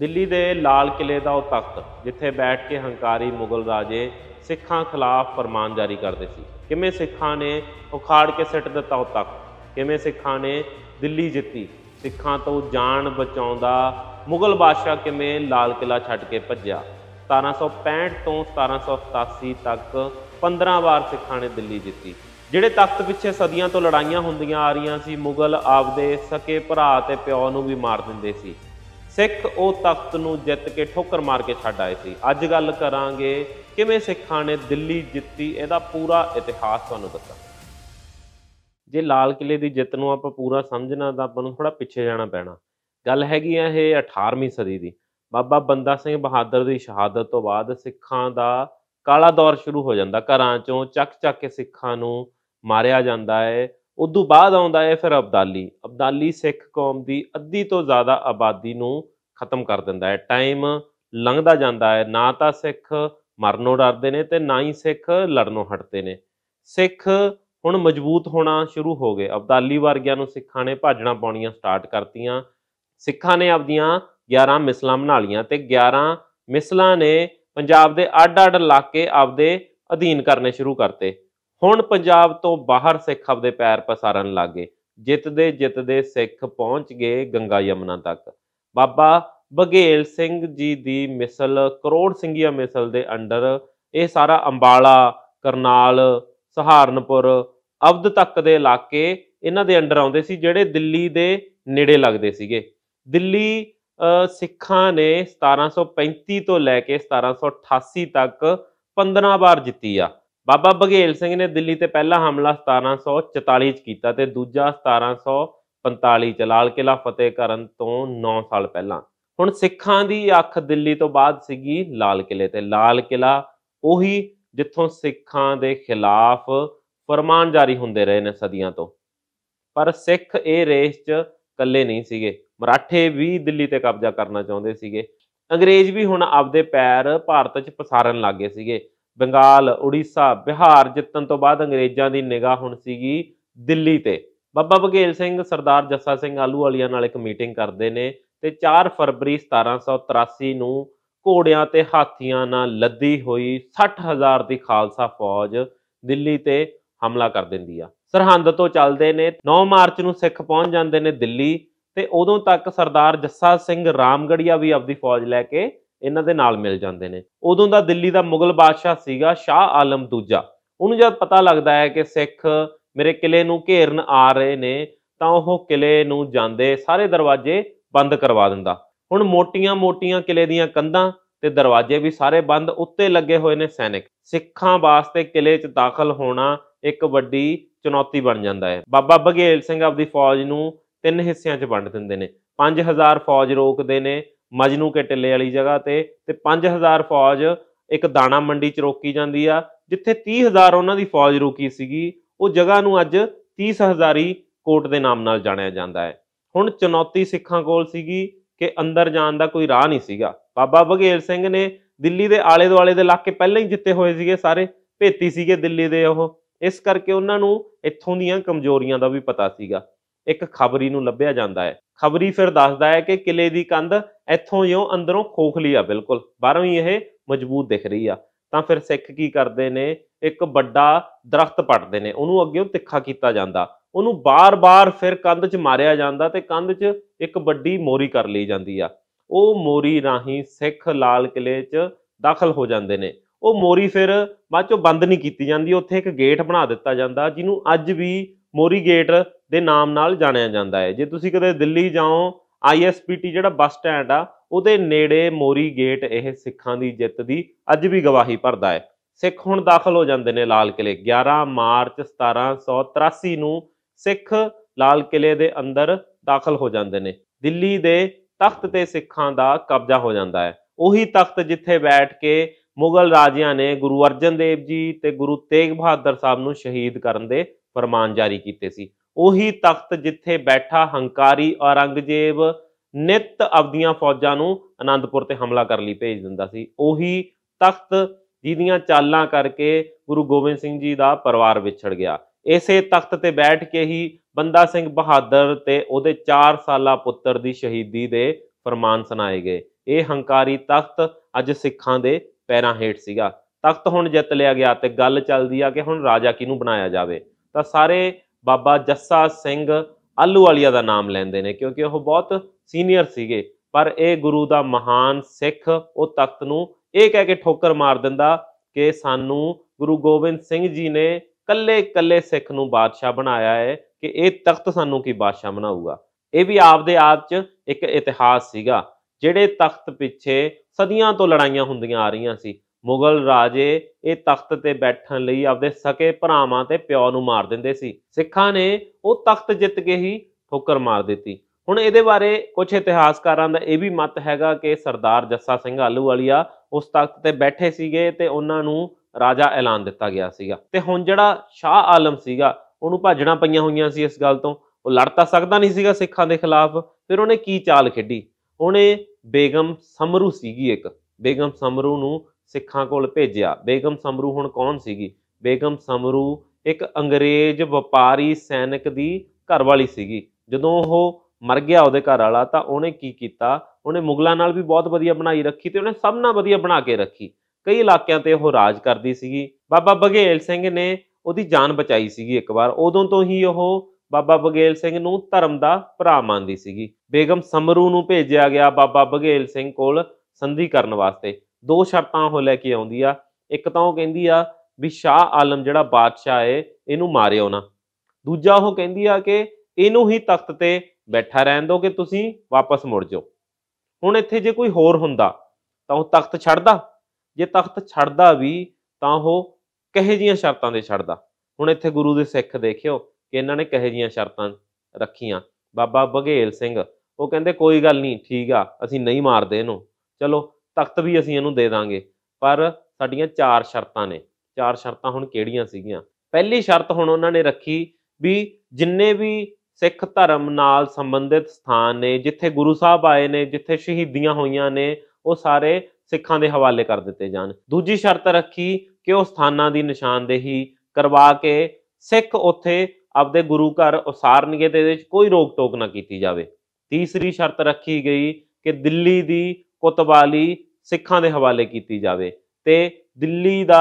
ਦਿੱਲੀ ਦੇ ਲਾਲ ਕਿਲੇ ਦਾ ਉਹ ਤਖਤ ਜਿੱਥੇ ਬੈਠ ਕੇ ਹੰਕਾਰੀ ਮੁਗਲ ਰਾਜੇ ਸਿੱਖਾਂ ਖਿਲਾਫ ਫਰਮਾਨ ਜਾਰੀ ਕਰਦੇ ਸੀ ਕਿਵੇਂ ਸਿੱਖਾਂ ਨੇ ਉਖਾੜ ਕੇ ਸਿੱਟ ਦਿੱਤਾ ਉਹ ਤਖਤ ਕਿਵੇਂ ਸਿੱਖਾਂ ਨੇ ਦਿੱਲੀ ਜਿੱਤੀ ਸਿੱਖਾਂ ਤੋਂ ਜਾਨ ਬਚਾਉਂਦਾ ਮੁਗਲ ਬਾਦਸ਼ਾਹ ਕਿਵੇਂ ਲਾਲ ਕਿਲਾ ਛੱਡ ਕੇ ਭੱਜਿਆ 1765 ਤੋਂ 1787 ਤੱਕ 15 ਵਾਰ ਸਿੱਖਾਂ ਨੇ ਦਿੱਲੀ ਜਿੱਤੀ ਜਿਹੜੇ ਤਖਤ ਪਿੱਛੇ ਸਦੀਆਂ ਤੋਂ ਲੜਾਈਆਂ ਹੁੰਦੀਆਂ ਆ ਰਹੀਆਂ ਸੀ ਮੁਗਲ ਆਪਦੇ ਸਕੇ ਭਰਾ ਤੇ ਪਿਓ ਨੂੰ ਵੀ ਮਾਰ ਦਿੰਦੇ ਸੀ ਸਿੱਖ ਉਹ ਤਖਤ ਨੂੰ ਜਿੱਤ ਕੇ ਠੋਕਰ ਮਾਰ ਕੇ ਛੱਡ ਆਏ ਸੀ ਅੱਜ ਗੱਲ ਕਰਾਂਗੇ ਕਿਵੇਂ ਸਿੱਖਾਂ ਨੇ ਦਿੱਲੀ ਜਿੱਤੀ ਇਹਦਾ ਪੂਰਾ ਇਤਿਹਾਸ ਤੁਹਾਨੂੰ ਦੱਸਾਂ ਜੇ ਲਾਲ ਕਿਲੇ ਦੀ ਜਿੱਤ ਨੂੰ ਆਪਾਂ ਪੂਰਾ ਸਮਝਣਾ ਤਾਂ ਆਪਾਂ ਨੂੰ ਥੋੜਾ ਪਿੱਛੇ ਜਾਣਾ ਪੈਣਾ ਗੱਲ ਹੈਗੀ ਆ ਇਹ 18ਵੀਂ ਸਦੀ ਦੀ ਬਾਬਾ ਬੰਦਾ ਸਿੰਘ ਬਹਾਦਰ ਦੀ ਸ਼ਹਾਦਤ ਤੋਂ ਬਾਅਦ ਸਿੱਖਾਂ ਦਾ ਕਾਲਾ ਦੌਰ ਸ਼ੁਰੂ ਹੋ ਜਾਂਦਾ ਘਰਾਂ ਚੋਂ ਚੱਕ ਚੱਕ ਕੇ ਸਿੱਖਾਂ ਨੂੰ ਮਾਰਿਆ ਜਾਂਦਾ ਹੈ ਉਦੋਂ ਬਾਅਦ ਆਉਂਦਾ ਹੈ ਫਿਰ ਅਬਦਾਲੀ ਅਬਦਾਲੀ ਸਿੱਖ ਕੌਮ ਦੀ ਅੱਧੀ ਤੋਂ ਜ਼ਿਆਦਾ ਆਬਾਦੀ ਨੂੰ ਖਤਮ ਕਰ ਦਿੰਦਾ ਹੈ ਟਾਈਮ ਲੰਘਦਾ ਜਾਂਦਾ ਹੈ ਨਾ ਤਾਂ ਸਿੱਖ ਮਰਨੋਂ ਡਰਦੇ ਨੇ ਤੇ ਨਾ ਹੀ ਸਿੱਖ ਲੜਨੋਂ ਹਟਦੇ ਨੇ ਸਿੱਖ ਹੁਣ ਮਜ਼ਬੂਤ ਹੋਣਾ ਸ਼ੁਰੂ ਹੋ ਗਏ ਅਬਦਾਲੀ ਵਰਗਿਆਂ ਨੂੰ ਸਿੱਖਾਂ ਨੇ ਭਾਜਣਾ ਪਾਉਣੀਆਂ ਸਟਾਰਟ ਕਰਤੀਆਂ ਸਿੱਖਾਂ ਨੇ ਆਪਦੀਆਂ 11 ਮਿਸਲਾਂ ਬਣਾ ਲੀਆਂ ਤੇ 11 ਮਿਸਲਾਂ ਨੇ ਪੰਜਾਬ ਦੇ ਅੱਡ-ਅੱਡ ਇਲਾਕੇ ਆਪਦੇ ਅਧੀਨ ਕਰਨੇ ਸ਼ੁਰੂ ਕਰਤੇ ਹੁਣ ਪੰਜਾਬ ਤੋਂ ਬਾਹਰ ਸਿੱਖ ਆਪਦੇ ਪੈਰ ਪਸਾਰਨ ਲੱਗੇ ਜਿੱਤਦੇ ਜਿੱਤਦੇ ਸਿੱਖ ਪਹੁੰਚ ਗਏ ਗੰਗਾ ਯਮਨਾ ਤੱਕ ਬਾਬਾ ਬਗੇਲ ਸਿੰਘ ਜੀ ਦੀ ਮਿਸਲ ਕਰੋੜ ਸਿੰਘੀਆ ਮਿਸਲ ਦੇ ਅੰਡਰ ਇਹ ਸਾਰਾ ਅੰਬਾਲਾ ਕਰਨਾਲ ਸਹਾਰਨਪੁਰ ਅਬਦ ਤੱਕ ਦੇ ਇਲਾਕੇ ਇਹਨਾਂ ਦੇ ਅੰਡਰ ਆਉਂਦੇ ਸੀ ਜਿਹੜੇ ਦਿੱਲੀ ਦੇ ਨੇੜੇ ਲੱਗਦੇ ਸੀਗੇ ਦਿੱਲੀ ਸਿੱਖਾਂ ਨੇ 1735 ਤੋਂ ਲੈ ਕੇ 1788 ਤੱਕ 15 ਵਾਰ ਜਿੱਤੀ ਆ ਬਾਬਾ ਬਘੇਲ ਸਿੰਘ ਨੇ ਦਿੱਲੀ ਤੇ ਪਹਿਲਾ ਹਮਲਾ 1744 ਚ ਕੀਤਾ ਤੇ ਦੂਜਾ 1745 ਚ ਲਾਲ ਕਿਲਾ ਫਤਿਹ ਕਰਨ ਤੋਂ 9 ਸਾਲ ਪਹਿਲਾਂ ਹੁਣ ਸਿੱਖਾਂ ਦੀ ਅੱਖ ਦਿੱਲੀ ਤੋਂ ਬਾਅਦ ਸੀਗੀ ਲਾਲ ਕਿਲੇ ਤੇ ਲਾਲ ਕਿਲਾ ਉਹੀ ਜਿੱਥੋਂ ਸਿੱਖਾਂ ਦੇ ਖਿਲਾਫ ਫਰਮਾਨ ਜਾਰੀ ਹੁੰਦੇ ਰਹੇ ਨੇ ਸਦੀਆਂ ਤੋਂ ਪਰ ਸਿੱਖ ਇਹ ਰੇਸ 'ਚ ਇਕੱਲੇ ਨਹੀਂ ਸੀਗੇ ਮਰਾਠੇ ਵੀ ਦਿੱਲੀ ਤੇ ਕਬਜ਼ਾ ਕਰਨਾ ਚਾਹੁੰਦੇ ਸੀਗੇ ਅੰਗਰੇਜ਼ ਵੀ ਹੁਣ ਆਪਦੇ ਪੈਰ ਭਾਰਤ 'ਚ ਪਸਾਰਨ ਲੱਗੇ ਸੀਗੇ ਬੰਗਾਲ ਉੜੀਸਾ ਬਿਹਾਰ ਜਿੱਤਣ ਤੋਂ ਬਾਅਦ ਅੰਗਰੇਜ਼ਾਂ ਦੀ ਨਿਗਾਹ ਹੁਣ ਸੀਗੀ ਦਿੱਲੀ ਤੇ ਬੱਬਾ ਬਗੇਲ ਸਿੰਘ ਸਰਦਾਰ ਜੱਸਾ ਸਿੰਘ ਆਲੂ ਵਾਲੀਆਂ ਨਾਲ ਇੱਕ ਮੀਟਿੰਗ ਕਰਦੇ ਨੇ ਤੇ 4 ਫਰਵਰੀ 1783 ਨੂੰ ਘੋੜਿਆਂ ਤੇ ਹਾਥੀਆਂ ਨਾਲ ਲੱਦੀ ਹੋਈ 60000 ਦੀ ਖਾਲਸਾ ਫੌਜ ਦਿੱਲੀ ਤੇ ਹਮਲਾ ਕਰ ਦਿੰਦੀ ਆ ਸਰਹੰਦ ਤੋਂ ਚੱਲਦੇ ਨੇ 9 ਮਾਰਚ ਨੂੰ ਸਿੱਖ ਪਹੁੰਚ ਜਾਂਦੇ ਨੇ ਦਿੱਲੀ ਤੇ ਉਦੋਂ ਤੱਕ ਸਰਦਾਰ ਜੱਸਾ ਸਿੰਘ ਰਾਮਗੜੀਆ ਵੀ ਆਪਣੀ ਫੌਜ ਲੈ ਕੇ ਇਹਨਾਂ ਦੇ ਨਾਲ ਮਿਲ ਜਾਂਦੇ ਨੇ ਉਦੋਂ ਦਾ ਦਿੱਲੀ ਦਾ ਮੁਗਲ ਬਾਦਸ਼ਾਹ ਸੀਗਾ ਸ਼ਾਹ ਆਲਮ ਦੂਜਾ ਉਹਨੂੰ ਜਦ ਪਤਾ ਲੱਗਦਾ ਹੈ ਕਿ ਸਿੱਖ ਮੇਰੇ ਕਿਲੇ ਨੂੰ ਘੇਰਨ ਆ ਰਹੇ ਨੇ ਤਾਂ ਉਹ ਕਿਲੇ ਨੂੰ ਜਾਂਦੇ ਸਾਰੇ ਦਰਵਾਜ਼ੇ ਬੰਦ ਕਰਵਾ ਦਿੰਦਾ ਹੁਣ ਮੋਟੀਆਂ-ਮੋਟੀਆਂ ਕਿਲੇ ਦੀਆਂ ਕੰਧਾਂ ਤੇ ਦਰਵਾਜ਼ੇ ਵੀ ਸਾਰੇ ਬੰਦ ਉੱਤੇ ਲੱਗੇ ਹੋਏ ਨੇ ਸੈਨਿਕ ਸਿੱਖਾਂ ਵਾਸਤੇ ਕਿਲੇ 'ਚ ਦਾਖਲ ਹੋਣਾ ਇੱਕ ਵੱਡੀ ਚੁਣੌਤੀ ਬਣ ਜਾਂਦਾ ਹੈ ਬਾਬਾ ਬਘੇਲ ਸਿੰਘ ਆਪਦੀ ਫੌਜ ਨੂੰ ਤਿੰਨ ਹਿੱਸਿਆਂ 'ਚ ਵੰਡ ਦਿੰਦੇ ਨੇ 5000 ਫੌਜ ਰੋਕਦੇ ਨੇ ਮਜਨੂ ਕੇ ਟਿੱਲੇ ਵਾਲੀ ਜਗ੍ਹਾ ਤੇ ਤੇ 5000 ਫੌਜ ਇੱਕ ਦਾਣਾ ਮੰਡੀ ਚ ਰੋਕੀ ਜਾਂਦੀ ਆ ਜਿੱਥੇ 30000 ਉਹਨਾਂ ਦੀ ਫੌਜ ਰੁਕੀ ਸੀਗੀ ਉਹ ਜਗ੍ਹਾ ਨੂੰ ਅੱਜ 30000ਹੀ ਕੋਟ ਦੇ ਨਾਮ ਨਾਲ ਜਾਣਿਆ ਜਾਂਦਾ ਹੈ ਹੁਣ ਚੁਣੌਤੀ ਸਿੱਖਾਂ ਕੋਲ ਸੀਗੀ ਕਿ ਅੰਦਰ ਜਾਣ ਦਾ ਕੋਈ ਰਾਹ ਨਹੀਂ ਸੀਗਾ ਬਾਬਾ ਬਘੇਲ ਸਿੰਘ ਨੇ ਦਿੱਲੀ ਦੇ ਆਲੇ ਦੁਆਲੇ ਦੇ ਇਲਾਕੇ ਪਹਿਲਾਂ ਹੀ ਜਿੱਤੇ ਹੋਏ ਸੀਗੇ ਸਾਰੇ ਭੇਤੀ ਸੀਗੇ ਦਿੱਲੀ ਦੇ ਉਹ ਇਸ ਕਰਕੇ ਉਹਨਾਂ ਨੂੰ ਇੱਥੋਂ ਦੀਆਂ ਕਮਜ਼ੋਰੀਆਂ ਦਾ ਵੀ ਪਤਾ ਸੀਗਾ ਇੱਕ ਖਬਰੀ ਨੂੰ ਲੱਭਿਆ ਜਾਂਦਾ ਹੈ ਖਬਰੀ ਫਿਰ ਦੱਸਦਾ ਹੈ ਕਿ ਕਿਲੇ ਦੀ ਕੰਧ ਇੱਥੋਂ ਉਹ ਅੰਦਰੋਂ ਖੋਖਲੀ ਆ ਬਿਲਕੁਲ ਬਾਹਰੋਂ ਹੀ ਇਹ ਮਜ਼ਬੂਤ ਦਿਖ ਰਹੀ ਆ ਤਾਂ ਫਿਰ ਸਿੱਖ ਕੀ ਕਰਦੇ ਨੇ ਇੱਕ ਵੱਡਾ ਦਰਖਤ ਪੜਦੇ ਨੇ ਉਹਨੂੰ ਅੱਗੇ ਤਿੱਖਾ ਕੀਤਾ ਜਾਂਦਾ ਉਹਨੂੰ ਬਾਰ-ਬਾਰ ਫਿਰ ਕੰਧ 'ਚ ਮਾਰਿਆ ਜਾਂਦਾ ਤੇ ਕੰਧ 'ਚ ਇੱਕ ਵੱਡੀ ਮੋਰੀ ਕਰ ਲਈ ਜਾਂਦੀ ਆ ਉਹ ਮੋਰੀ ਰਾਹੀਂ ਸਿੱਖ ਲਾਲ ਕਿਲੇ 'ਚ ਦਾਖਲ ਹੋ ਜਾਂਦੇ ਨੇ ਉਹ ਮੋਰੀ ਫਿਰ ਬਾਅਦ ਚੋਂ ਬੰਦ ਨਹੀਂ ਕੀਤੀ ਜਾਂਦੀ ਉੱਥੇ ਇੱਕ ਗੇਟ ਬਣਾ ਦਿੱਤਾ ਜਾਂਦਾ ਜਿਹਨੂੰ ਅੱਜ ਵੀ ਮੋਰੀ ਗੇਟ ਦੇ ਨਾਮ ਨਾਲ ਜਾਣਿਆ ਜਾਂਦਾ ਹੈ ਜੇ ਤੁਸੀਂ ਕਦੇ ਦਿੱਲੀ ਜਾਓ ਆਈਐਸਪੀਟੀ ਜਿਹੜਾ ਬੱਸ ਸਟੈਂਡ ਆ ਉਹਦੇ ਨੇੜੇ ਮੋਰੀ ਗੇਟ ਇਹ ਸਿੱਖਾਂ ਦੀ ਜਿੱਤ ਦੀ ਅੱਜ ਵੀ ਗਵਾਹੀ ਭਰਦਾ ਹੈ ਸਿੱਖ ਹੁਣ ਦਾਖਲ ਹੋ ਜਾਂਦੇ ਨੇ ਲਾਲ ਕਿਲੇ 11 ਮਾਰਚ 1783 ਨੂੰ ਸਿੱਖ ਲਾਲ ਕਿਲੇ ਦੇ ਅੰਦਰ ਦਾਖਲ ਹੋ ਜਾਂਦੇ ਨੇ ਦਿੱਲੀ ਦੇ ਤਖਤ ਤੇ ਸਿੱਖਾਂ ਦਾ ਕਬਜ਼ਾ ਹੋ ਜਾਂਦਾ ਹੈ ਉਹੀ ਤਖਤ ਜਿੱਥੇ ਬੈਠ ਕੇ ਮੁਗਲ ਰਾਜਿਆਂ ਨੇ ਗੁਰੂ ਅਰਜਨ ਦੇਵ ਜੀ ਤੇ ਗੁਰੂ ਤੇਗ ਬਹਾਦਰ ਸਾਹਿਬ ਨੂੰ ਸ਼ਹੀਦ ਕਰਨ ਦੇ ਫਰਮਾਨ ਜਾਰੀ ਕੀਤੇ ਸੀ ਉਹੀ ਤਖਤ ਜਿੱਥੇ ਬੈਠਾ ਹੰਕਾਰੀ ਔਰੰਗਜ਼ੇਬ ਨਿਤ ਆਪਦੀਆਂ ਫੌਜਾਂ ਨੂੰ ਆਨੰਦਪੁਰ ਤੇ ਹਮਲਾ ਕਰਨ ਲਈ ਭੇਜ ਦਿੰਦਾ ਸੀ ਉਹੀ ਤਖਤ ਜਿਹਦੀਆਂ ਚਾਲਾਂ ਕਰਕੇ ਗੁਰੂ ਗੋਬਿੰਦ ਸਿੰਘ ਜੀ ਦਾ ਪਰਿਵਾਰ ਵਿਛੜ ਗਿਆ ਇਸੇ ਤਖਤ ਤੇ ਬੈਠ ਕੇ ਹੀ ਬੰਦਾ ਸਿੰਘ ਬਹਾਦਰ ਤੇ ਉਹਦੇ 4 ਸਾਲਾ ਪੁੱਤਰ ਦੀ ਸ਼ਹੀਦੀ ਦੇ ਫਰਮਾਨ ਸੁਣਾਏ ਗਏ ਇਹ ਹੰਕਾਰੀ ਤਖਤ ਅੱਜ ਸਿੱਖਾਂ ਦੇ ਪੈਰਾਂ ਹੇਠ ਸੀਗਾ ਤਖਤ ਹੁਣ ਜਿੱਤ ਲਿਆ ਗਿਆ ਤੇ ਗੱਲ ਚੱਲਦੀ ਆ ਕਿ ਹੁਣ ਰਾਜਾ ਕਿਹਨੂੰ ਬਣਾਇਆ ਜਾਵੇ ਤਾਂ ਸਾਰੇ ਬਾਬਾ ਜੱਸਾ ਸਿੰਘ ਆਲੂਵਾਲੀਆ ਦਾ ਨਾਮ ਲੈਂਦੇ ਨੇ ਕਿਉਂਕਿ ਉਹ ਬਹੁਤ ਸੀਨੀਅਰ ਸੀਗੇ ਪਰ ਇਹ ਗੁਰੂ ਦਾ ਮਹਾਨ ਸਿੱਖ ਉਹ ਤਖਤ ਨੂੰ ਇਹ ਕਹਿ ਕੇ ਠੋਕਰ ਮਾਰ ਦਿੰਦਾ ਕਿ ਸਾਨੂੰ ਗੁਰੂ ਗੋਬਿੰਦ ਸਿੰਘ ਜੀ ਨੇ ਕੱਲੇ ਕੱਲੇ ਸਿੱਖ ਨੂੰ ਬਾਦਸ਼ਾਹ ਬਣਾਇਆ ਹੈ ਕਿ ਇਹ ਤਖਤ ਸਾਨੂੰ ਕੀ ਬਾਦਸ਼ਾਹ ਬਣਾਊਗਾ ਇਹ ਵੀ ਆਪਦੇ ਆਪ 'ਚ ਇੱਕ ਇਤਿਹਾਸ ਸੀਗਾ ਜਿਹੜੇ ਤਖਤ ਪਿੱਛੇ ਸਦੀਆਂ ਤੋਂ ਲੜਾਈਆਂ ਹੁੰਦੀਆਂ ਆ ਰਹੀਆਂ ਸੀ ਮੁਗਲ ਰਾਜੇ ਇਹ ਤਖਤ ਤੇ ਬੈਠਣ ਲਈ ਆਪਦੇ ਸਕੇ ਭਰਾਵਾਂ ਤੇ ਪਿਓ ਨੂੰ ਮਾਰ ਦਿੰਦੇ ਸੀ ਸਿੱਖਾਂ ਨੇ ਉਹ ਤਖਤ ਜਿੱਤ ਕੇ ਹੀ ਠੋਕਰ ਮਾਰ ਦਿੱਤੀ ਹੁਣ ਇਹਦੇ ਬਾਰੇ ਕੁਝ ਇਤਿਹਾਸਕਾਰਾਂ ਦਾ ਇਹ ਵੀ ਮਤ ਹੈਗਾ ਕਿ ਸਰਦਾਰ ਜੱਸਾ ਸਿੰਘ ਆਲੂਵਾਲੀਆ ਉਸ ਤਖਤ ਤੇ ਬੈਠੇ ਸੀਗੇ ਤੇ ਉਹਨਾਂ ਨੂੰ ਰਾਜਾ ਐਲਾਨ ਦਿੱਤਾ ਗਿਆ ਸੀਗਾ ਤੇ ਹੁਣ ਜਿਹੜਾ ਸ਼ਾਹ ਆਲਮ ਸੀਗਾ ਉਹਨੂੰ ਭਾਜਣਾ ਪਈਆਂ ਹੋਈਆਂ ਸੀ ਇਸ ਗੱਲ ਤੋਂ ਉਹ ਲੜ ਤਾਂ ਸਕਦਾ ਨਹੀਂ ਸੀਗਾ ਸਿੱਖਾਂ ਦੇ ਖਿਲਾਫ ਫਿਰ ਉਹਨੇ ਕੀ ਚਾਲ ਖੇਡੀ ਉਹਨੇ ਬੇਗਮ ਸਮਰੂ ਸੀਗੀ ਇੱਕ ਬੇਗਮ ਸਮਰੂ ਨੂੰ ਸਿੱਖਾਂ ਕੋਲ ਭੇਜਿਆ ਬੇਗਮ ਸਮਰੂ ਹੁਣ ਕੌਣ ਸੀਗੀ ਬੇਗਮ ਸਮਰੂ ਇੱਕ ਅੰਗਰੇਜ਼ ਵਪਾਰੀ ਸੈਨਿਕ ਦੀ ਘਰਵਾਲੀ ਸੀਗੀ ਜਦੋਂ ਉਹ ਮਰ ਗਿਆ ਉਹਦੇ ਘਰ ਵਾਲਾ ਤਾਂ ਉਹਨੇ ਕੀ ਕੀਤਾ ਉਹਨੇ ਮੁਗਲਾਂ ਨਾਲ ਵੀ ਬਹੁਤ ਵਧੀਆ ਬਣਾਈ ਰੱਖੀ ਤੇ ਉਹਨੇ ਸਭ ਨਾਲ ਵਧੀਆ ਬਣਾ ਕੇ ਰੱਖੀ ਕਈ ਇਲਾਕਿਆਂ ਤੇ ਉਹ ਰਾਜ ਕਰਦੀ ਸੀਗੀ ਬਾਬਾ ਬਗੇਲ ਸਿੰਘ ਨੇ ਉਹਦੀ ਜਾਨ ਬਚਾਈ ਸੀਗੀ ਇੱਕ ਵਾਰ ਉਦੋਂ ਤੋਂ ਹੀ ਉਹ ਬਾਬਾ ਬਗੇਲ ਸਿੰਘ ਨੂੰ ਧਰਮ ਦਾ ਭਰਾ ਮੰਨਦੀ ਸੀਗੀ ਬੇਗਮ ਸਮਰੂ ਨੂੰ ਭੇਜਿਆ ਗਿਆ ਬਾਬਾ ਬਗੇਲ ਸਿੰਘ ਕੋਲ ਸੰਧੀ ਕਰਨ ਵਾਸਤੇ ਦੋ ਸ਼ਰਤਾਂ ਉਹ ਲੈ ਕੇ ਆਉਂਦੀ ਆ ਇੱਕ ਤਾਂ ਉਹ ਕਹਿੰਦੀ ਆ ਵੀ ਸ਼ਾਹ ਆਲਮ ਜਿਹੜਾ ਬਾਦਸ਼ਾਹ ਏ ਇਹਨੂੰ ਮਾਰਿਓ ਨਾ ਦੂਜਾ ਉਹ ਕਹਿੰਦੀ ਆ ਕਿ ਇਹਨੂੰ ਹੀ ਤਖਤ ਤੇ ਬੈਠਾ ਰਹਿਣ ਦਿਓ ਕਿ ਤੁਸੀਂ ਵਾਪਸ ਮੁੜ ਜਾਓ ਹੁਣ ਇੱਥੇ ਜੇ ਕੋਈ ਹੋਰ ਹੁੰਦਾ ਤਾਂ ਉਹ ਤਖਤ ਛੱਡਦਾ ਜੇ ਤਖਤ ਛੱਡਦਾ ਵੀ ਤਾਂ ਉਹ ਕਹੇ ਜੀਆਂ ਸ਼ਰਤਾਂ ਦੇ ਛੱਡਦਾ ਹੁਣ ਇੱਥੇ ਗੁਰੂ ਦੇ ਸਿੱਖ ਦੇਖਿਓ ਕਿ ਇਹਨਾਂ ਨੇ ਕਹੇ ਜੀਆਂ ਸ਼ਰਤਾਂ ਰੱਖੀਆਂ ਬਾਬਾ ਬਘੇਲ ਸਿੰਘ ਉਹ ਕਹਿੰਦੇ ਕੋਈ ਗੱਲ ਨਹੀਂ ਠੀਕ ਆ ਅਸੀਂ ਨਹੀਂ ਮਾਰਦੇ ਇਹਨੂੰ ਚਲੋ ਤਖਤ ਵੀ ਅਸੀਂ ਇਹਨੂੰ ਦੇ ਦਾਂਗੇ ਪਰ ਸਾਡੀਆਂ ਚਾਰ ਸ਼ਰਤਾਂ ਨੇ ਚਾਰ ਸ਼ਰਤਾਂ ਹੁਣ ਕਿਹੜੀਆਂ ਸੀਗੀਆਂ ਪਹਿਲੀ ਸ਼ਰਤ ਹੁਣ ਉਹਨਾਂ ਨੇ ਰੱਖੀ ਵੀ ਜਿੰਨੇ ਵੀ ਸਿੱਖ ਧਰਮ ਨਾਲ ਸੰਬੰਧਿਤ ਸਥਾਨ ਨੇ ਜਿੱਥੇ ਗੁਰੂ ਸਾਹਿਬ ਆਏ ਨੇ ਜਿੱਥੇ ਸ਼ਹੀਦੀਆਂ ਹੋਈਆਂ ਨੇ ਉਹ ਸਾਰੇ ਸਿੱਖਾਂ ਦੇ ਹਵਾਲੇ ਕਰ ਦਿੱਤੇ ਜਾਣ ਦੂਜੀ ਸ਼ਰਤ ਰੱਖੀ ਕਿ ਉਹ ਸਥਾਨਾਂ ਦੀ ਨਿਸ਼ਾਨਦੇਹੀ ਕਰਵਾ ਕੇ ਸਿੱਖ ਉੱਥੇ ਆਪਦੇ ਗੁਰੂ ਘਰ ਉਸਾਰਨਗੇ ਤੇ ਇਹਦੇ ਵਿੱਚ ਕੋਈ ਰੋਕ ਟੋਕ ਨਾ ਕੀਤੀ ਜਾਵੇ ਤੀਸਰੀ ਸ਼ਰਤ ਰੱਖੀ ਗਈ ਕਿ ਦਿੱਲੀ ਦੀ ਕੁਤਬਾਲੀ ਸਿੱਖਾਂ ਦੇ ਹਵਾਲੇ ਕੀਤੀ ਜਾਵੇ ਤੇ ਦਿੱਲੀ ਦਾ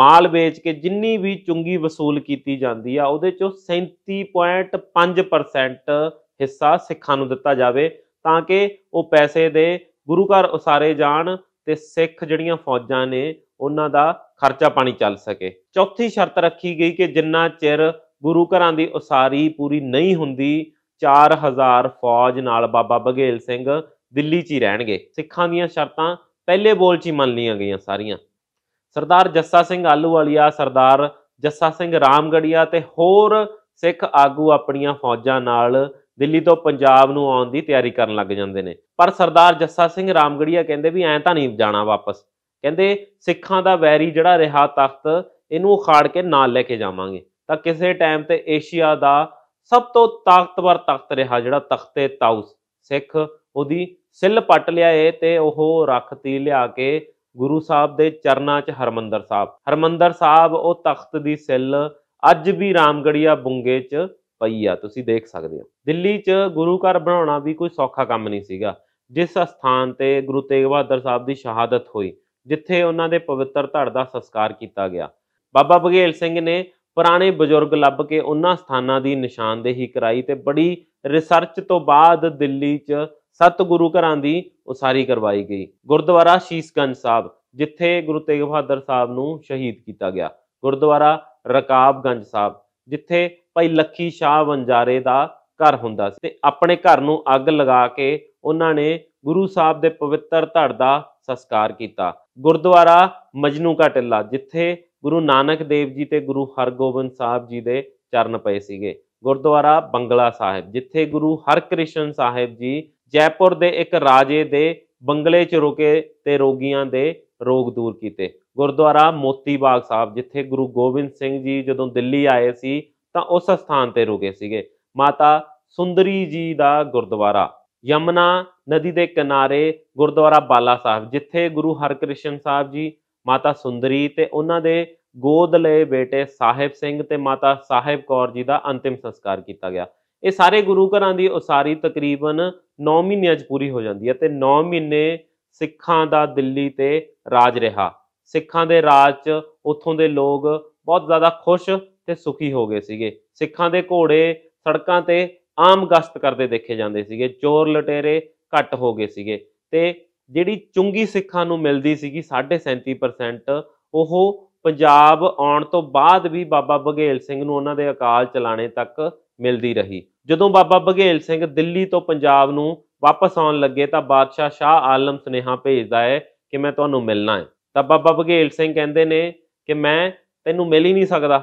ਮਾਲ ਵੇਚ ਕੇ ਜਿੰਨੀ ਵੀ ਚੁੰਗੀ ਵਸੂਲ ਕੀਤੀ ਜਾਂਦੀ ਆ ਉਹਦੇ ਚੋਂ 37.5% ਹਿੱਸਾ ਸਿੱਖਾਂ ਨੂੰ ਦਿੱਤਾ ਜਾਵੇ ਤਾਂ ਕਿ ਉਹ ਪੈਸੇ ਦੇ ਗੁਰੂ ਘਰ ਉਸਾਰੇ ਜਾਣ ਤੇ ਸਿੱਖ ਜਿਹੜੀਆਂ ਫੌਜਾਂ ਨੇ ਉਹਨਾਂ ਦਾ ਖਰਚਾ ਪਾਣੀ ਚੱਲ ਸਕੇ ਚੌਥੀ ਸ਼ਰਤ ਰੱਖੀ ਗਈ ਕਿ ਜਿੰਨਾ ਚਿਰ ਗੁਰੂ ਘਰਾਂ ਦੀ ਉਸਾਰੀ ਪੂਰੀ ਨਹੀਂ ਹੁੰਦੀ 4000 ਫੌਜ ਨਾਲ ਬਾਬਾ ਬਗੇਲ ਸਿੰਘ ਦਿੱਲੀ 'ਚ ਹੀ ਰਹਿਣਗੇ ਸਿੱਖਾਂ ਦੀਆਂ ਸ਼ਰਤਾਂ ਪਹਿਲੇ ਬੋਲ 'ਚ ਹੀ ਮੰਨ ਲੀਆਂ ਗਈਆਂ ਸਾਰੀਆਂ ਸਰਦਾਰ ਜੱਸਾ ਸਿੰਘ ਆਲੂਵਾਲੀਆ ਸਰਦਾਰ ਜੱਸਾ ਸਿੰਘ ਰਾਮਗੜੀਆ ਤੇ ਹੋਰ ਸਿੱਖ ਆਗੂ ਆਪਣੀਆਂ ਫੌਜਾਂ ਨਾਲ ਦਿੱਲੀ ਤੋਂ ਪੰਜਾਬ ਨੂੰ ਆਉਣ ਦੀ ਤਿਆਰੀ ਕਰਨ ਲੱਗ ਜਾਂਦੇ ਨੇ ਪਰ ਸਰਦਾਰ ਜੱਸਾ ਸਿੰਘ ਰਾਮਗੜੀਆ ਕਹਿੰਦੇ ਵੀ ਐਂ ਤਾਂ ਨਹੀਂ ਜਾਣਾ ਵਾਪਸ ਕਹਿੰਦੇ ਸਿੱਖਾਂ ਦਾ ਵੈਰੀ ਜਿਹੜਾ ਰਿਹਾ ਤਖਤ ਇਹਨੂੰ ਉਖਾੜ ਕੇ ਨਾਲ ਲੈ ਕੇ ਜਾਵਾਂਗੇ ਤਾਂ ਕਿਸੇ ਟਾਈਮ ਤੇ ਏਸ਼ੀਆ ਦਾ ਸਭ ਤੋਂ ਤਾਕਤਵਰ ਤਖਤ ਰਿਹਾ ਜਿਹੜਾ ਤਖਤੇ ਤਾਊਸ ਸਿੱਖ ਉਹਦੀ ਸਿੱਲ ਪੱਟ ਲਿਆਏ ਤੇ ਉਹ ਰੱਖਤੀ ਲਿਆ ਕੇ ਗੁਰੂ ਸਾਹਿਬ ਦੇ ਚਰਨਾਂ 'ਚ ਹਰਮੰਦਰ ਸਾਹਿਬ ਹਰਮੰਦਰ ਸਾਹਿਬ ਉਹ ਤਖਤ ਦੀ ਸਿੱਲ ਅੱਜ ਵੀ ਰਾਮਗੜੀਆ ਬੁੰਗੇ 'ਚ ਪਈ ਆ ਤੁਸੀਂ ਦੇਖ ਸਕਦੇ ਹੋ ਦਿੱਲੀ 'ਚ ਗੁਰੂ ਘਰ ਬਣਾਉਣਾ ਵੀ ਕੋਈ ਸੌਖਾ ਕੰਮ ਨਹੀਂ ਸੀਗਾ ਜਿਸ ਸਥਾਨ ਤੇ ਗੁਰੂ ਤੇਗ ਬਹਾਦਰ ਸਾਹਿਬ ਦੀ ਸ਼ਹਾਦਤ ਹੋਈ ਜਿੱਥੇ ਉਹਨਾਂ ਦੇ ਪਵਿੱਤਰ ਧੜ ਦਾ ਸੰਸਕਾਰ ਕੀਤਾ ਗਿਆ ਬਾਬਾ ਬਗੇਲ ਸਿੰਘ ਨੇ ਪੁਰਾਣੇ ਬਜ਼ੁਰਗ ਲੱਭ ਕੇ ਉਹਨਾਂ ਸਥਾਨਾਂ ਦੀ ਨਿਸ਼ਾਨਦੇਹੀ ਕਰਾਈ ਤੇ ਬੜੀ ਰਿਸਰਚ ਤੋਂ ਬਾਅਦ ਦਿੱਲੀ 'ਚ ਸਤ ਗੁਰੂ ਘਰਾਂ ਦੀ ਉਸਾਰੀ ਕਰਵਾਈ ਗਈ ਗੁਰਦੁਆਰਾ ਸ਼ੀਸ਼ਗੰਜ ਸਾਹਿਬ ਜਿੱਥੇ ਗੁਰੂ ਤੇਗ ਬਹਾਦਰ ਸਾਹਿਬ ਨੂੰ ਸ਼ਹੀਦ ਕੀਤਾ ਗਿਆ ਗੁਰਦੁਆਰਾ ਰਕਾਬਗੰਜ ਸਾਹਿਬ ਜਿੱਥੇ ਭਾਈ ਲੱਖੀ ਸ਼ਾਹ ਵੰਜਾਰੇ ਦਾ ਘਰ ਹੁੰਦਾ ਸੀ ਤੇ ਆਪਣੇ ਘਰ ਨੂੰ ਅੱਗ ਲਗਾ ਕੇ ਉਹਨਾਂ ਨੇ ਗੁਰੂ ਸਾਹਿਬ ਦੇ ਪਵਿੱਤਰ ਧੜ ਦਾ ਸੰਸਕਾਰ ਕੀਤਾ ਗੁਰਦੁਆਰਾ ਮਜਨੂ ਕਾ ਟਿੱਲਾ ਜਿੱਥੇ ਗੁਰੂ ਨਾਨਕ ਦੇਵ ਜੀ ਤੇ ਗੁਰੂ ਹਰਗੋਬਿੰਦ ਸਾਹਿਬ ਜੀ ਦੇ ਚਰਨ ਪਏ ਸੀਗੇ ਗੁਰਦੁਆਰਾ ਬੰਗਲਾ ਸਾਹਿਬ ਜਿੱਥੇ ਗੁਰੂ ਹਰਕ੍ਰਿਸ਼ਨ ਸਾਹਿਬ ਜੀ ਜੈਪੁਰ ਦੇ ਇੱਕ ਰਾਜੇ ਦੇ ਬੰਗਲੇ 'ਚ ਰੁਕੇ ਤੇ ਰੋਗੀਆਂ ਦੇ ਰੋਗ ਦੂਰ ਕੀਤੇ ਗੁਰਦੁਆਰਾ ਮੋਤੀ ਬਾਗ ਸਾਹਿਬ ਜਿੱਥੇ ਗੁਰੂ ਗੋਬਿੰਦ ਸਿੰਘ ਜੀ ਜਦੋਂ ਦਿੱਲੀ ਆਏ ਸੀ ਤਾਂ ਉਸ ਸਥਾਨ ਤੇ ਰੁਕੇ ਸੀਗੇ ਮਾਤਾ ਸੁੰਦਰੀ ਜੀ ਦਾ ਗੁਰਦੁਆਰਾ ਯਮਨਾ ਨਦੀ ਦੇ ਕਿਨਾਰੇ ਗੁਰਦੁਆਰਾ ਬਾਲਾ ਸਾਹਿਬ ਜਿੱਥੇ ਗੁਰੂ ਹਰਕ੍ਰਿਸ਼ਨ ਸਾਹਿਬ ਜੀ ਮਾਤਾ ਸੁੰਦਰੀ ਤੇ ਉਹਨਾਂ ਦੇ ਗੋਦ ਲਏ ਬੇਟੇ ਸਾਹਿਬ ਸਿੰਘ ਤੇ ਮਾਤਾ ਸਾਹਿਬ ਕੌਰ ਜੀ ਦਾ ਅੰਤਿਮ ਸੰਸਕਾਰ ਕੀਤਾ ਗਿਆ ਇਹ ਸਾਰੇ ਗੁਰੂ ਘਰਾਂ ਦੀ ਉਸਾਰੀ ਤਕਰੀਬਨ 9 ਮਹੀਨਿਆਂ 'ਚ ਪੂਰੀ ਹੋ ਜਾਂਦੀ ਹੈ ਤੇ 9 ਮਹੀਨੇ ਸਿੱਖਾਂ ਦਾ ਦਿੱਲੀ ਤੇ ਰਾਜ ਰਿਹਾ ਸਿੱਖਾਂ ਦੇ ਰਾਜ 'ਚ ਉੱਥੋਂ ਦੇ ਲੋਕ ਬਹੁਤ ਜ਼ਿਆਦਾ ਖੁਸ਼ ਤੇ ਸੁਖੀ ਹੋ ਗਏ ਸੀਗੇ ਸਿੱਖਾਂ ਦੇ ਘੋੜੇ ਸੜਕਾਂ ਤੇ ਆਮ ਗਸ਼ਤ ਕਰਦੇ ਦੇਖੇ ਜਾਂਦੇ ਸੀਗੇ ਚੋਰ ਲਟੇਰੇ ਘੱਟ ਹੋ ਗਏ ਸੀਗੇ ਤੇ ਜਿਹੜੀ ਚੁੰਗੀ ਸਿੱਖਾਂ ਨੂੰ ਮਿਲਦੀ ਸੀਗੀ 37.5% ਉਹ ਪੰਜਾਬ ਆਉਣ ਤੋਂ ਬਾਅਦ ਵੀ ਬਾਬਾ ਬਘੇਲ ਸਿੰਘ ਨੂੰ ਉਹਨਾਂ ਦੇ ਅਕਾਲ ਚਲਾਣੇ ਤੱਕ ਮਿਲਦੀ ਰਹੀ ਜਦੋਂ ਬਾਬਾ ਬਘੇਲ ਸਿੰਘ ਦਿੱਲੀ ਤੋਂ ਪੰਜਾਬ ਨੂੰ ਵਾਪਸ ਆਉਣ ਲੱਗੇ ਤਾਂ ਬਾਦਸ਼ਾਹ ਸ਼ਾਹ ਆਲਮ ਸੁਨੇਹਾ ਭੇਜਦਾ ਹੈ ਕਿ ਮੈਂ ਤੁਹਾਨੂੰ ਮਿਲਣਾ ਹੈ ਤਾਂ ਬਾਬਾ ਬਘੇਲ ਸਿੰਘ ਕਹਿੰਦੇ ਨੇ ਕਿ ਮੈਂ ਤੈਨੂੰ ਮਿਲ ਹੀ ਨਹੀਂ ਸਕਦਾ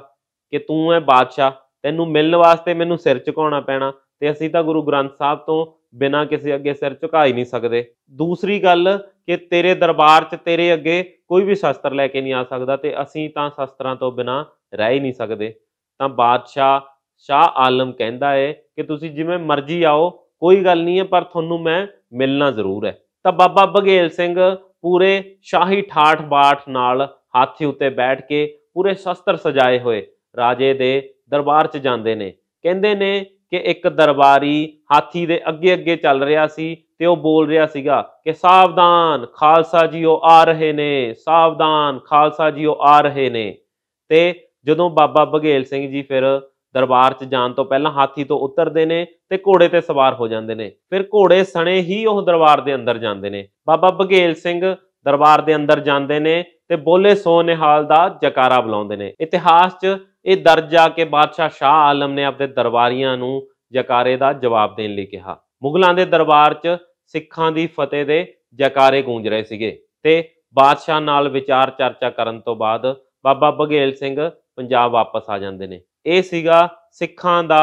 ਕਿ ਤੂੰ ਹੈ ਬਾਦਸ਼ਾਹ ਤੈਨੂੰ ਮਿਲਣ ਵਾਸਤੇ ਮੈਨੂੰ ਸਿਰ ਝੁਕਾਉਣਾ ਪੈਣਾ ਤੇ ਅਸੀਂ ਤਾਂ ਗੁਰੂ ਗ੍ਰੰਥ ਸਾਹਿਬ ਤੋਂ ਬਿਨਾਂ ਕਿਸੇ ਅੱਗੇ ਸਿਰ ਝੁਕਾ ਹੀ ਨਹੀਂ ਸਕਦੇ ਦੂਸਰੀ ਗੱਲ ਕਿ ਤੇਰੇ ਦਰਬਾਰ 'ਚ ਤੇਰੇ ਅੱਗੇ ਕੋਈ ਵੀ ਸ਼ਸਤਰ ਲੈ ਕੇ ਨਹੀਂ ਆ ਸਕਦਾ ਤੇ ਅਸੀਂ ਤਾਂ ਸ਼ਸਤਰਾਂ ਤੋਂ ਬਿਨਾਂ ਰਹਿ ਹੀ ਨਹੀਂ ਸਕਦੇ ਤਾਂ ਬਾਦਸ਼ਾਹ ਸ਼ਾਹ ਆਲਮ ਕਹਿੰਦਾ ਹੈ ਕਿ ਤੁਸੀਂ ਜਿਵੇਂ ਮਰਜ਼ੀ ਆਓ ਕੋਈ ਗੱਲ ਨਹੀਂ ਹੈ ਪਰ ਤੁਹਾਨੂੰ ਮੈਂ ਮਿਲਣਾ ਜ਼ਰੂਰ ਹੈ ਤਾਂ ਬਾਬਾ ਬਗੇਲ ਸਿੰਘ ਪੂਰੇ ਸ਼ਾਹੀ ਠਾਠ ਬਾਠ ਨਾਲ ਹਾਥੀ ਉੱਤੇ ਬੈਠ ਕੇ ਪੂਰੇ ਸ਼ਸਤਰ ਸਜਾਏ ਹੋਏ ਰਾਜੇ ਦੇ ਦਰਬਾਰ 'ਚ ਜਾਂਦੇ ਨੇ ਕਹਿੰਦੇ ਨੇ ਕਿ ਇੱਕ ਦਰਬਾਰੀ ਹਾਥੀ ਦੇ ਅੱਗੇ ਅੱਗੇ ਚੱਲ ਰਿਹਾ ਸੀ ਤੇ ਉਹ ਬੋਲ ਰਿਹਾ ਸੀਗਾ ਕਿ ਸਾਵਧਾਨ ਖਾਲਸਾ ਜੀ ਉਹ ਆ ਰਹੇ ਨੇ ਸਾਵਧਾਨ ਖਾਲਸਾ ਜੀ ਉਹ ਆ ਰਹੇ ਨੇ ਤੇ ਜਦੋਂ ਬਾਬਾ ਬਗੇਲ ਸਿੰਘ ਜੀ ਫਿਰ ਦਰਬਾਰ 'ਚ ਜਾਣ ਤੋਂ ਪਹਿਲਾਂ ਹਾਥੀ ਤੋਂ ਉਤਰਦੇ ਨੇ ਤੇ ਘੋੜੇ ਤੇ ਸਵਾਰ ਹੋ ਜਾਂਦੇ ਨੇ ਫਿਰ ਘੋੜੇ ਸਣੇ ਹੀ ਉਹ ਦਰਬਾਰ ਦੇ ਅੰਦਰ ਜਾਂਦੇ ਨੇ ਬਾਬਾ ਬਗੇਲ ਸਿੰਘ ਦਰਬਾਰ ਦੇ ਅੰਦਰ ਜਾਂਦੇ ਨੇ ਤੇ ਬੋਲੇ ਸੋ ਨਿਹਾਲ ਦਾ ਜਕਾਰਾ ਬੁਲਾਉਂਦੇ ਨੇ ਇਤਿਹਾਸ 'ਚ ਇਹ ਦਰਜਾ ਕੇ ਬਾਦਸ਼ਾਹ ਸ਼ਾਹ ਆਲਮ ਨੇ ਆਪਣੇ ਦਰਬਾਰੀਆਂ ਨੂੰ ਜਕਾਰੇ ਦਾ ਜਵਾਬ ਦੇਣ ਲਈ ਕਿਹਾ ਮੁਗਲਾਂ ਦੇ ਦਰਬਾਰ 'ਚ ਸਿੱਖਾਂ ਦੀ ਫਤਿਹ ਦੇ ਜਕਾਰੇ ਗੂੰਜ ਰਹੇ ਸੀਗੇ ਤੇ ਬਾਦਸ਼ਾਹ ਨਾਲ ਵਿਚਾਰ ਚਰਚਾ ਕਰਨ ਤੋਂ ਬਾਅਦ ਬਾਬਾ ਬਗੇਲ ਸਿੰਘ ਪੰਜਾਬ ਵਾਪਸ ਆ ਜਾਂਦੇ ਨੇ ਇਹ ਸੀਗਾ ਸਿੱਖਾਂ ਦਾ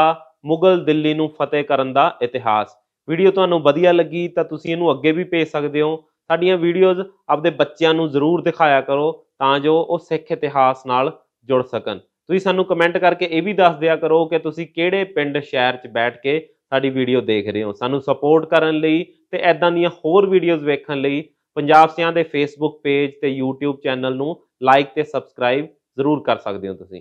ਮੁਗਲ ਦਿੱਲੀ ਨੂੰ ਫਤਿਹ ਕਰਨ ਦਾ ਇਤਿਹਾਸ ਵੀਡੀਓ ਤੁਹਾਨੂੰ ਵਧੀਆ ਲੱਗੀ ਤਾਂ ਤੁਸੀਂ ਇਹਨੂੰ ਅੱਗੇ ਵੀ ਭੇਜ ਸਕਦੇ ਹੋ ਸਾਡੀਆਂ ਵੀਡੀਓਜ਼ ਆਪਦੇ ਬੱਚਿਆਂ ਨੂੰ ਜ਼ਰੂਰ ਦਿਖਾਇਆ ਕਰੋ ਤਾਂ ਜੋ ਉਹ ਸਿੱਖ ਇਤਿਹਾਸ ਨਾਲ ਜੁੜ ਸਕਣ ਤੁਸੀਂ ਸਾਨੂੰ ਕਮੈਂਟ ਕਰਕੇ ਇਹ ਵੀ ਦੱਸ ਦਿਆ ਕਰੋ ਕਿ ਤੁਸੀਂ ਕਿਹੜੇ ਪਿੰਡ ਸ਼ਹਿਰ 'ਚ ਬੈਠ ਕੇ ਸਾਡੀ ਵੀਡੀਓ ਦੇਖ ਰਹੇ ਹੋ ਸਾਨੂੰ ਸਪੋਰਟ ਕਰਨ ਲਈ ਤੇ ਐਦਾਂ ਦੀਆਂ ਹੋਰ ਵੀਡੀਓਜ਼ ਵੇਖਣ ਲਈ ਪੰਜਾਬ ਸਿਆਂ ਦੇ ਫੇਸਬੁੱਕ ਪੇਜ ਤੇ YouTube ਚੈਨਲ ਨੂੰ ਲਾਈਕ ਤੇ ਸਬਸਕ੍ਰਾਈਬ ਜ਼ਰੂਰ ਕਰ ਸਕਦੇ ਹੋ ਤੁਸੀਂ